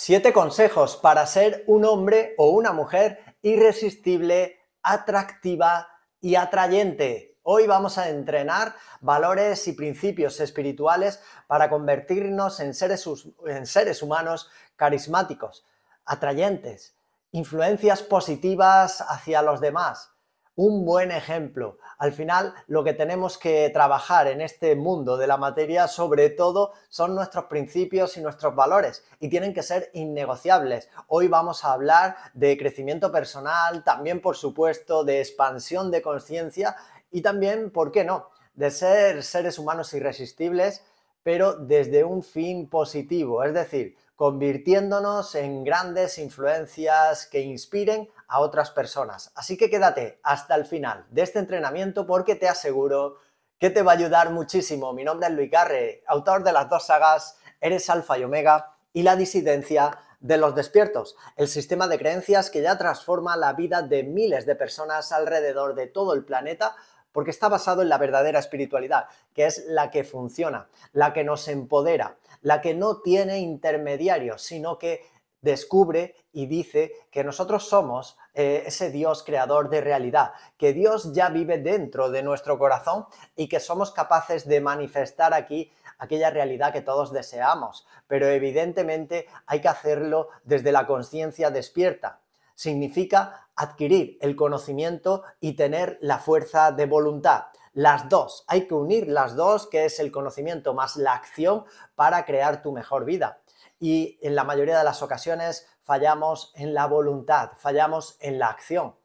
Siete consejos para ser un hombre o una mujer irresistible, atractiva y atrayente. Hoy vamos a entrenar valores y principios espirituales para convertirnos en seres, en seres humanos carismáticos, atrayentes, influencias positivas hacia los demás, un buen ejemplo. Al final, lo que tenemos que trabajar en este mundo de la materia, sobre todo, son nuestros principios y nuestros valores y tienen que ser innegociables. Hoy vamos a hablar de crecimiento personal, también, por supuesto, de expansión de conciencia y también, ¿por qué no?, de ser seres humanos irresistibles, pero desde un fin positivo, es decir, convirtiéndonos en grandes influencias que inspiren a otras personas. Así que quédate hasta el final de este entrenamiento porque te aseguro que te va a ayudar muchísimo. Mi nombre es Luis Carre, autor de las dos sagas Eres Alfa y Omega y La disidencia de los despiertos, el sistema de creencias que ya transforma la vida de miles de personas alrededor de todo el planeta porque está basado en la verdadera espiritualidad, que es la que funciona, la que nos empodera, la que no tiene intermediarios, sino que descubre y dice que nosotros somos eh, ese Dios creador de realidad, que Dios ya vive dentro de nuestro corazón y que somos capaces de manifestar aquí aquella realidad que todos deseamos, pero evidentemente hay que hacerlo desde la conciencia despierta. Significa adquirir el conocimiento y tener la fuerza de voluntad las dos. Hay que unir las dos, que es el conocimiento más la acción, para crear tu mejor vida y en la mayoría de las ocasiones fallamos en la voluntad, fallamos en la acción.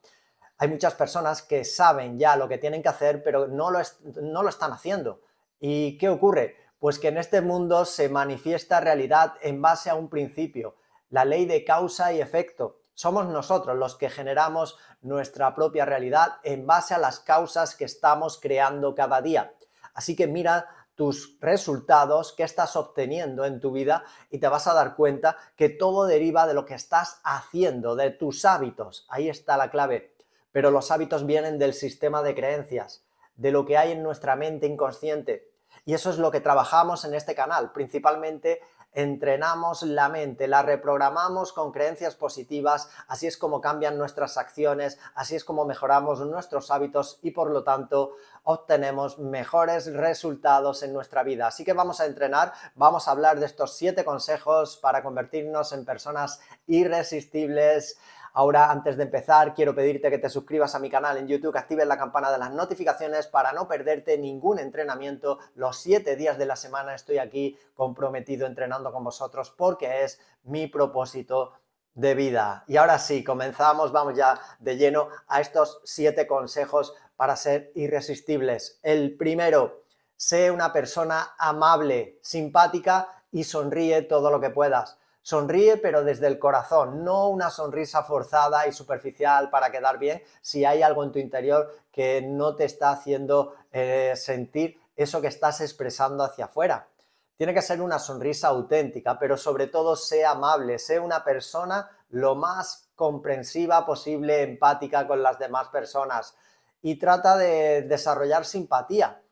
Hay muchas personas que saben ya lo que tienen que hacer, pero no lo, no lo están haciendo. ¿Y qué ocurre? Pues que en este mundo se manifiesta realidad en base a un principio, la ley de causa y efecto. Somos nosotros los que generamos nuestra propia realidad en base a las causas que estamos creando cada día. Así que mira tus resultados, que estás obteniendo en tu vida y te vas a dar cuenta que todo deriva de lo que estás haciendo, de tus hábitos. Ahí está la clave. Pero los hábitos vienen del sistema de creencias, de lo que hay en nuestra mente inconsciente. Y eso es lo que trabajamos en este canal, principalmente entrenamos la mente, la reprogramamos con creencias positivas, así es como cambian nuestras acciones, así es como mejoramos nuestros hábitos y por lo tanto obtenemos mejores resultados en nuestra vida. Así que vamos a entrenar, vamos a hablar de estos siete consejos para convertirnos en personas irresistibles Ahora, antes de empezar, quiero pedirte que te suscribas a mi canal en YouTube, que actives la campana de las notificaciones para no perderte ningún entrenamiento. Los siete días de la semana estoy aquí comprometido entrenando con vosotros porque es mi propósito de vida. Y ahora sí, comenzamos, vamos ya de lleno a estos siete consejos para ser irresistibles. El primero, sé una persona amable, simpática y sonríe todo lo que puedas. Sonríe pero desde el corazón, no una sonrisa forzada y superficial para quedar bien si hay algo en tu interior que no te está haciendo eh, sentir eso que estás expresando hacia afuera. Tiene que ser una sonrisa auténtica, pero sobre todo sea amable, sea una persona lo más comprensiva posible, empática con las demás personas y trata de desarrollar simpatía.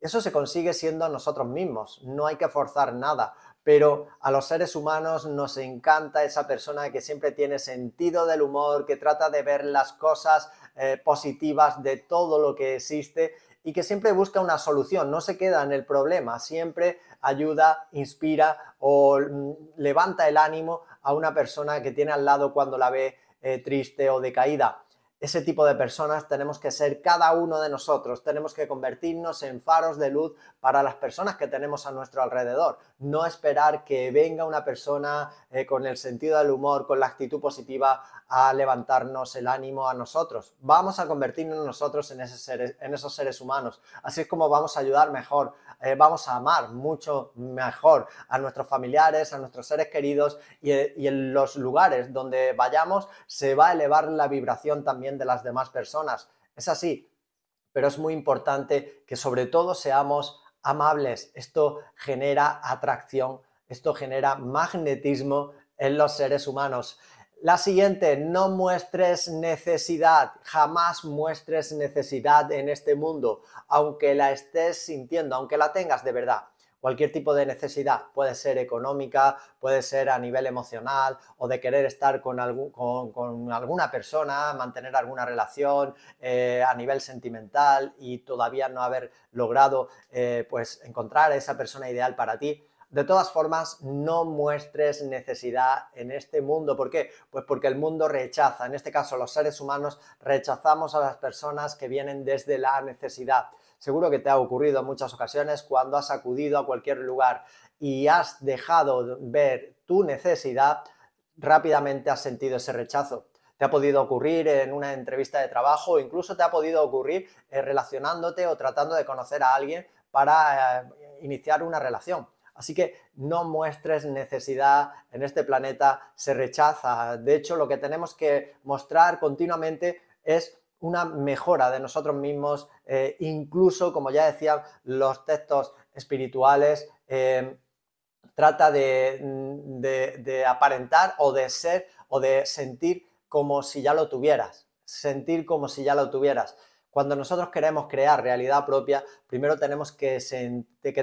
Eso se consigue siendo nosotros mismos, no hay que forzar nada pero a los seres humanos nos encanta esa persona que siempre tiene sentido del humor, que trata de ver las cosas eh, positivas de todo lo que existe y que siempre busca una solución, no se queda en el problema, siempre ayuda, inspira o mm, levanta el ánimo a una persona que tiene al lado cuando la ve eh, triste o decaída ese tipo de personas tenemos que ser cada uno de nosotros, tenemos que convertirnos en faros de luz para las personas que tenemos a nuestro alrededor, no esperar que venga una persona eh, con el sentido del humor, con la actitud positiva a levantarnos el ánimo a nosotros. Vamos a convertirnos nosotros en, en esos seres humanos, así es como vamos a ayudar mejor, eh, vamos a amar mucho mejor a nuestros familiares, a nuestros seres queridos y eh, en los lugares donde vayamos se va a elevar la vibración también de las demás personas. Es así, pero es muy importante que sobre todo seamos amables. Esto genera atracción, esto genera magnetismo en los seres humanos. La siguiente, no muestres necesidad, jamás muestres necesidad en este mundo, aunque la estés sintiendo, aunque la tengas de verdad cualquier tipo de necesidad, puede ser económica, puede ser a nivel emocional o de querer estar con, alguna persona, mantener alguna relación eh, a nivel sentimental y todavía no haber logrado eh, pues encontrar a esa persona ideal para ti. De todas formas, no muestres necesidad en este mundo. ¿Por qué? Pues porque el mundo rechaza, en este caso los seres humanos, rechazamos a las personas que vienen desde la necesidad. Seguro que te ha ocurrido en muchas ocasiones cuando has acudido a cualquier lugar y has dejado ver tu necesidad, rápidamente has sentido ese rechazo. Te ha podido ocurrir en una entrevista de trabajo, incluso te ha podido ocurrir eh, relacionándote o tratando de conocer a alguien para eh, iniciar una relación. Así que no muestres necesidad, en este planeta se rechaza. De hecho, lo que tenemos que mostrar continuamente es una mejora de nosotros mismos, eh, incluso, como ya decían, los textos espirituales. Eh, trata mm, de, aparentar o de ser o de sentir como si ya lo tuvieras, sentir como si ya lo tuvieras. Cuando nosotros queremos crear realidad propia, primero tenemos que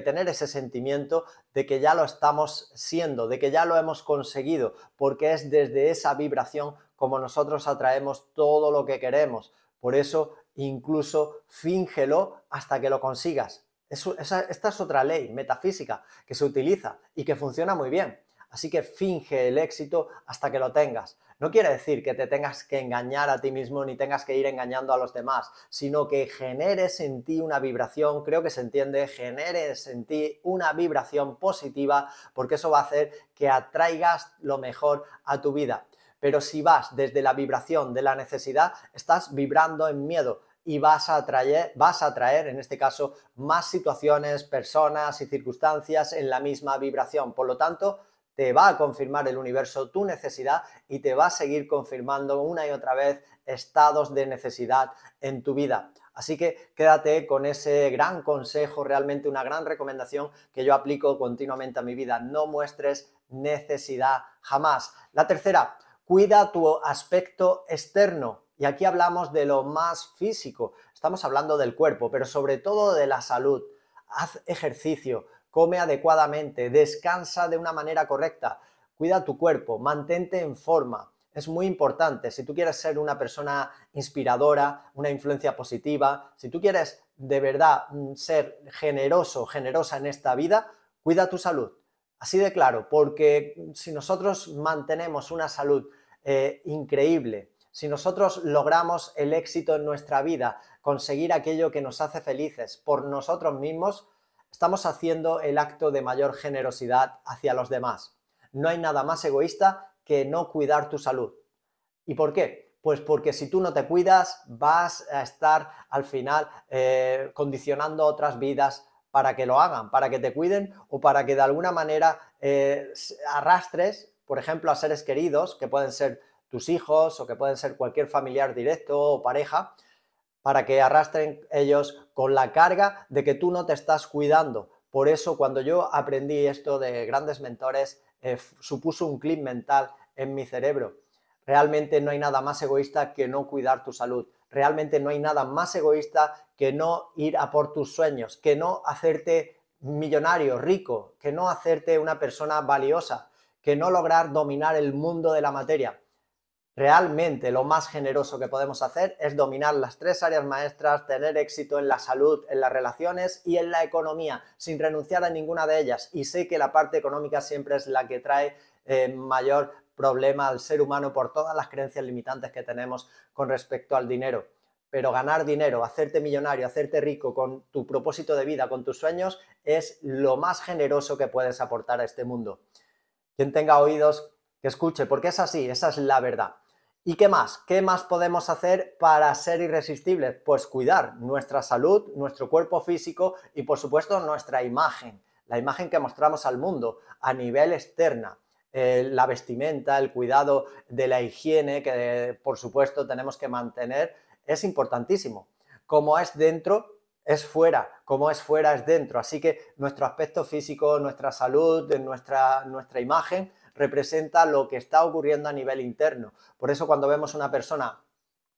tener ese sentimiento de que ya lo estamos siendo, de que ya lo hemos conseguido, porque es desde esa vibración como nosotros atraemos todo lo que queremos. Por eso, incluso fíngelo hasta que lo consigas. esta es otra ley metafísica que se utiliza y que funciona muy bien. Así que finge el éxito hasta que lo tengas. No quiere decir que te tengas que engañar a ti mismo ni tengas que ir engañando a los demás, sino que generes en ti una vibración, creo que se entiende, generes en ti una vibración positiva porque eso va a hacer que atraigas lo mejor a tu vida. Pero si vas desde la vibración de la necesidad, estás vibrando en miedo y vas a atraer, vas a en este caso más situaciones, personas y circunstancias en la misma vibración. Por lo tanto, te va a confirmar el universo tu necesidad y te va a seguir confirmando una y otra vez estados de necesidad en tu vida. Así que quédate con ese gran consejo, realmente una gran recomendación que yo aplico continuamente a mi vida. No muestres necesidad jamás. La tercera, cuida tu aspecto externo. Y aquí hablamos de lo más físico, estamos hablando del cuerpo, pero sobre todo de la salud. Haz ejercicio, come adecuadamente, descansa de una manera correcta, cuida tu cuerpo, mantente en forma. Es muy importante, si tú quieres ser una persona inspiradora, una influencia positiva, si tú quieres de verdad mm, ser generoso, generosa en esta vida, cuida tu salud. Así de claro, porque mm, si nosotros mantenemos una salud eh, increíble. Si nosotros logramos el éxito en nuestra vida, conseguir aquello que nos hace felices por nosotros mismos, estamos haciendo el acto de mayor generosidad hacia los demás. No hay nada más egoísta que no cuidar tu salud. ¿Y por qué? Pues porque si tú no te cuidas, vas a estar al final eh, condicionando otras vidas para que lo hagan, para que te cuiden o para que de alguna manera eh, arrastres por ejemplo, a seres queridos, que pueden ser tus hijos o que pueden ser cualquier familiar directo o pareja, para que arrastren ellos con la carga de que tú no te estás cuidando. Por eso cuando yo aprendí esto de grandes mentores, eh, supuso un clip mental en mi cerebro. Realmente no hay nada más egoísta que no cuidar tu salud. Realmente no hay nada más egoísta que no ir a por tus sueños, que no hacerte millonario, rico, que no hacerte una persona valiosa que no lograr dominar el mundo de la materia. Realmente lo más generoso que podemos hacer es dominar las tres áreas maestras, tener éxito en la salud, en las relaciones y en la economía, sin renunciar a ninguna de ellas. Y sé que la parte económica siempre es la que trae eh, mayor problema al ser humano por todas las creencias limitantes que tenemos con respecto al dinero. Pero ganar dinero, hacerte millonario, hacerte rico con tu propósito de vida, con tus sueños, es lo más generoso que puedes aportar a este mundo. Quien tenga oídos, que escuche, porque es así, esa es la verdad. ¿Y qué más? ¿Qué más podemos hacer para ser irresistibles? Pues cuidar nuestra salud, nuestro cuerpo físico y por supuesto nuestra imagen, la imagen que mostramos al mundo a nivel externa. Eh, la vestimenta, el cuidado de la higiene que por supuesto tenemos que mantener es importantísimo. Como es dentro, es fuera, como es fuera es dentro. Así que nuestro aspecto físico, nuestra salud, nuestra, nuestra imagen representa lo que está ocurriendo a nivel interno. Por eso cuando vemos una persona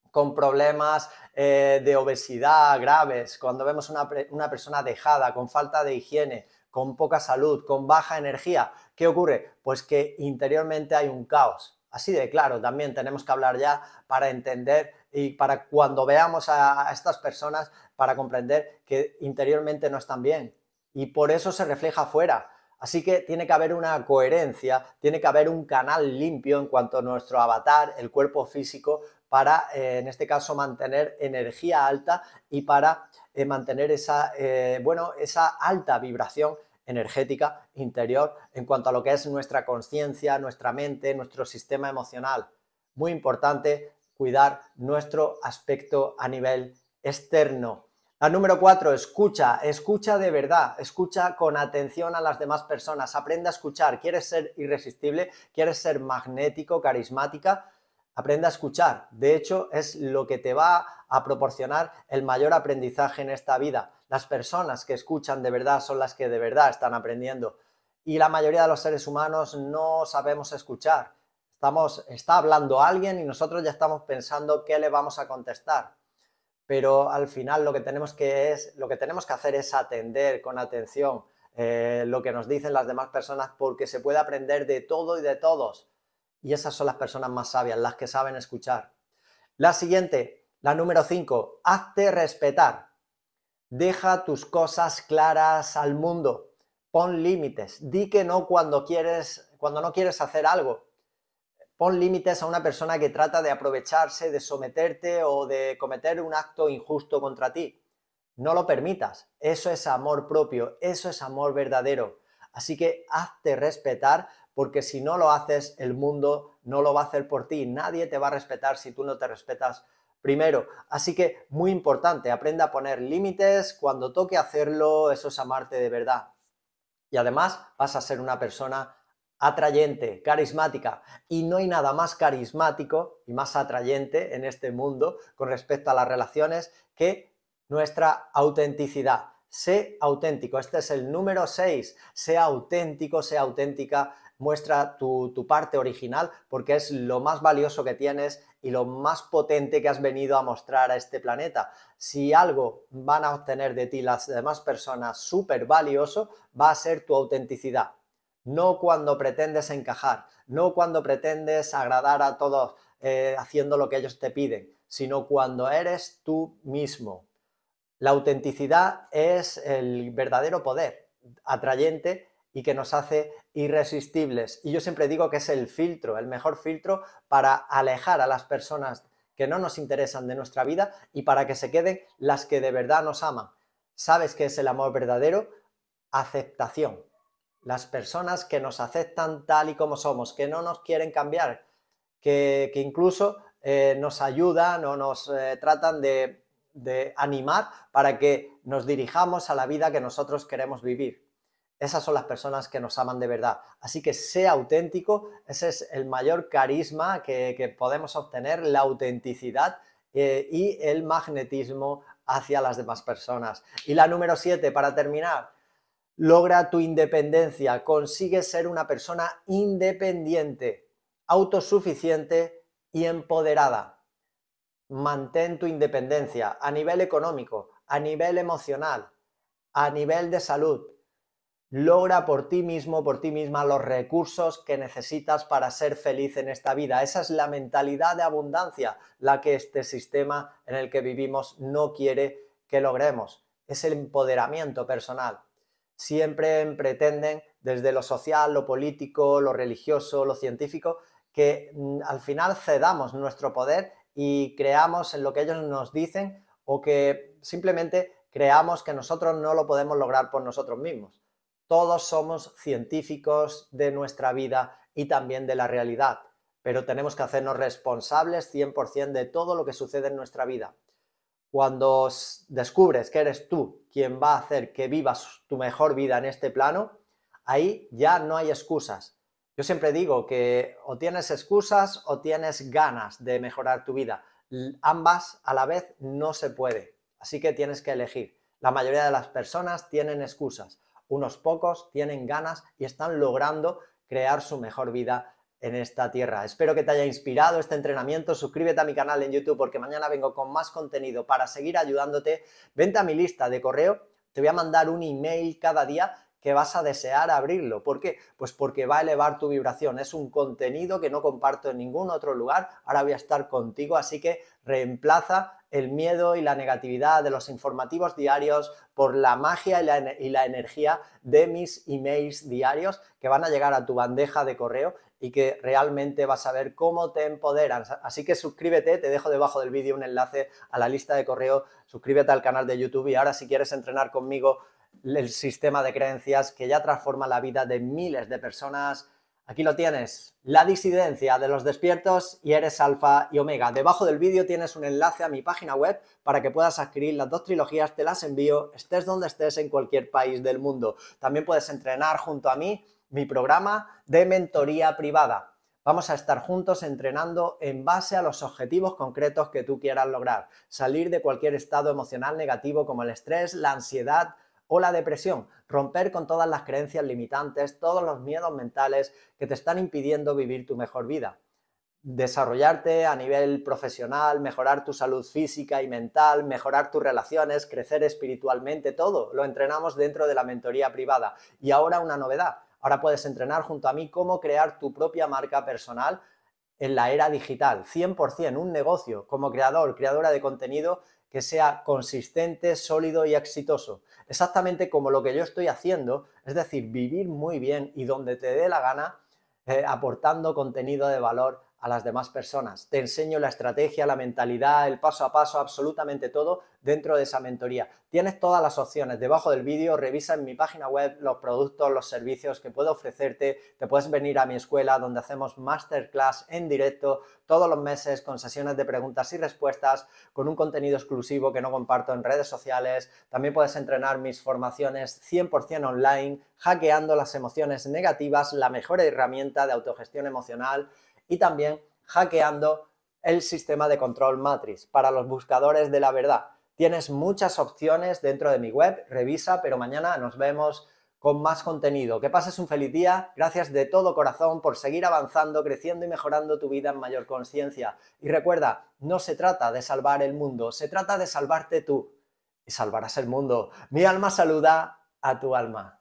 con problemas eh, de obesidad graves, cuando vemos una, una persona dejada, con falta de higiene, con poca salud, con baja energía, ¿qué ocurre? Pues que interiormente hay un caos. Así de claro, también tenemos que hablar ya para entender y para cuando veamos a, estas personas para comprender que interiormente no están bien. Y por eso se refleja afuera. Así que tiene que haber una coherencia, tiene que haber un canal limpio en cuanto a nuestro avatar, el cuerpo físico, para, eh, en este caso, mantener energía alta y para eh, mantener esa, eh, bueno, esa alta vibración energética interior en cuanto a lo que es nuestra conciencia, nuestra mente, nuestro sistema emocional. Muy importante cuidar nuestro aspecto a nivel externo. La número cuatro, escucha, escucha de verdad, escucha con atención a las demás personas, aprende a escuchar. ¿Quieres ser irresistible? ¿Quieres ser magnético, carismática? Aprende a escuchar. De hecho, es lo que te va a proporcionar el mayor aprendizaje en esta vida. Las personas que escuchan de verdad son las que de verdad están aprendiendo. Y la mayoría de los seres humanos no sabemos escuchar Estamos, está hablando alguien y nosotros ya estamos pensando qué le vamos a contestar. Pero al final lo que tenemos que, lo que, tenemos que hacer es atender con atención eh, lo que nos dicen las demás personas porque se puede aprender de todo y de todos. Y esas son las personas más sabias, las que saben escuchar. La siguiente, la número 5, hazte respetar. Deja tus cosas claras al mundo. Pon límites. Di que no cuando quieres, cuando no quieres hacer algo. Pon límites a una persona que trata de aprovecharse, de someterte o de cometer un acto injusto contra ti. No lo permitas. Eso es amor propio, eso es amor verdadero. Así que hazte respetar porque si no lo haces, el mundo no lo va a hacer por ti. Nadie te va a respetar si tú no te respetas primero. Así que muy importante, aprenda a poner límites cuando toque hacerlo, eso es amarte de verdad. Y además vas a ser una persona atrayente, carismática. Y no hay nada más carismático y más atrayente en este mundo con respecto a las relaciones que nuestra autenticidad. Sé auténtico, este es el número 6. sé auténtico, sé auténtica, muestra tu, tu parte original porque es lo más valioso que tienes y lo más potente que has venido a mostrar a este planeta. Si algo van a obtener de ti las demás personas súper valioso, va a ser tu autenticidad no cuando pretendes encajar, no cuando pretendes agradar a todos eh, haciendo lo que ellos te piden, sino cuando eres tú mismo. La autenticidad es el verdadero poder atrayente y que nos hace irresistibles. Y yo siempre digo que es el filtro, el mejor filtro para alejar a las personas que no nos interesan de nuestra vida y para que se queden las que de verdad nos aman. ¿Sabes qué es el amor verdadero? Aceptación las personas que nos aceptan tal y como somos, que no nos quieren cambiar, que, incluso eh, nos ayudan o nos eh, tratan de, animar para que nos dirijamos a la vida que nosotros queremos vivir. Esas son las personas que nos aman de verdad. Así que sea auténtico, ese es el mayor carisma que, podemos obtener, la autenticidad eh, y el magnetismo hacia las demás personas. Y la número siete, para terminar, Logra tu independencia, consigue ser una persona independiente, autosuficiente y empoderada. Mantén tu independencia a nivel económico, a nivel emocional, a nivel de salud. Logra por ti mismo, por ti misma, los recursos que necesitas para ser feliz en esta vida. Esa es la mentalidad de abundancia, la que este sistema en el que vivimos no quiere que logremos. Es el empoderamiento personal siempre pretenden, desde lo social, lo político, lo religioso, lo científico, que mm, al final cedamos nuestro poder y creamos en lo que ellos nos dicen o que simplemente creamos que nosotros no lo podemos lograr por nosotros mismos. Todos somos científicos de nuestra vida y también de la realidad, pero tenemos que hacernos responsables 100% de todo lo que sucede en nuestra vida. Cuando descubres que eres tú quien va a hacer que vivas tu mejor vida en este plano, ahí ya no hay excusas. Yo siempre digo que o tienes excusas o tienes ganas de mejorar tu vida. Ambas a la vez no se puede. Así que tienes que elegir. La mayoría de las personas tienen excusas. Unos pocos tienen ganas y están logrando crear su mejor vida en esta tierra. Espero que te haya inspirado este entrenamiento. Suscríbete a mi canal en YouTube porque mañana vengo con más contenido para seguir ayudándote. Vente a mi lista de correo. Te voy a mandar un email cada día que vas a desear abrirlo. ¿Por qué? Pues porque va a elevar tu vibración. Es un contenido que no comparto en ningún otro lugar. Ahora voy a estar contigo, así que reemplaza el miedo y la negatividad de los informativos diarios por la magia y la, y la energía de mis emails diarios que van a llegar a tu bandeja de correo y que realmente vas a ver cómo te empoderan. Así que suscríbete, te dejo debajo del vídeo un enlace a la lista de correo, suscríbete al canal de YouTube y ahora si quieres entrenar conmigo el sistema de creencias que ya transforma la vida de miles de personas, aquí lo tienes, la disidencia de los despiertos y eres alfa y omega. Debajo del vídeo tienes un enlace a mi página web para que puedas adquirir las dos trilogías, te las envío, estés donde estés en cualquier país del mundo. También puedes entrenar junto a mí mi programa de mentoría privada. Vamos a estar juntos entrenando en base a los objetivos concretos que tú quieras lograr, salir de cualquier estado emocional negativo como el estrés, la ansiedad o la depresión, romper con todas las creencias limitantes, todos los miedos mentales que te están impidiendo vivir tu mejor vida desarrollarte a nivel profesional, mejorar tu salud física y mental, mejorar tus relaciones, crecer espiritualmente, todo lo entrenamos dentro de la mentoría privada. Y ahora una novedad, Ahora puedes entrenar junto a mí cómo crear tu propia marca personal en la era digital, 100%, un negocio como creador, creadora de contenido que sea consistente, sólido y exitoso. Exactamente como lo que yo estoy haciendo, es decir, vivir muy bien y donde te dé la gana, eh, aportando contenido de valor a las demás personas. Te enseño la estrategia, la mentalidad, el paso a paso, absolutamente todo dentro de esa mentoría. Tienes todas las opciones. Debajo del vídeo revisa en mi página web los productos, los servicios que puedo ofrecerte. Te puedes venir a mi escuela donde hacemos masterclass en directo todos los meses con sesiones de preguntas y respuestas, con un contenido exclusivo que no comparto en redes sociales. También puedes entrenar mis formaciones 100% online, hackeando las emociones negativas, la mejor herramienta de autogestión emocional y también hackeando el sistema de control matrix para los buscadores de la verdad. Tienes muchas opciones dentro de mi web, revisa, pero mañana nos vemos con más contenido. Que pases un feliz día, gracias de todo corazón por seguir avanzando, creciendo y mejorando tu vida en mayor conciencia. Y recuerda, no se trata de salvar el mundo, se trata de salvarte tú y salvarás el mundo. Mi alma saluda a tu alma.